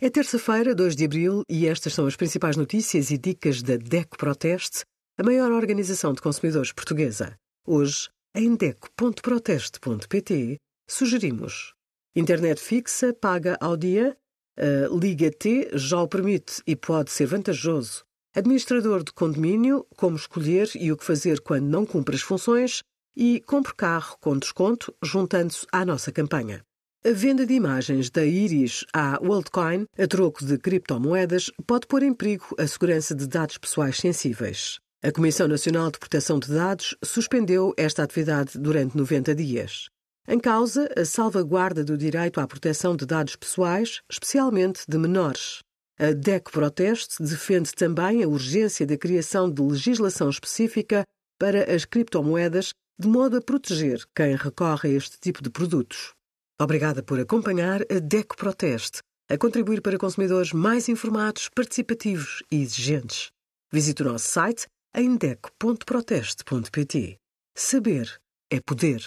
É terça-feira, 2 de abril, e estas são as principais notícias e dicas da DECO Proteste, a maior organização de consumidores portuguesa. Hoje, em DECO.proteste.pt, sugerimos: Internet fixa paga ao dia, Liga T já o permite e pode ser vantajoso. Administrador de condomínio, como escolher e o que fazer quando não cumpre as funções, e compre carro com desconto, juntando-se à nossa campanha. A venda de imagens da Iris à WorldCoin, a troco de criptomoedas, pode pôr em perigo a segurança de dados pessoais sensíveis. A Comissão Nacional de Proteção de Dados suspendeu esta atividade durante 90 dias. Em causa, a salvaguarda do direito à proteção de dados pessoais, especialmente de menores. A DEC Proteste defende também a urgência da criação de legislação específica para as criptomoedas, de modo a proteger quem recorre a este tipo de produtos. Obrigada por acompanhar a DECO Proteste, a contribuir para consumidores mais informados, participativos e exigentes. Visite o nosso site em deco.proteste.pt. Saber é poder.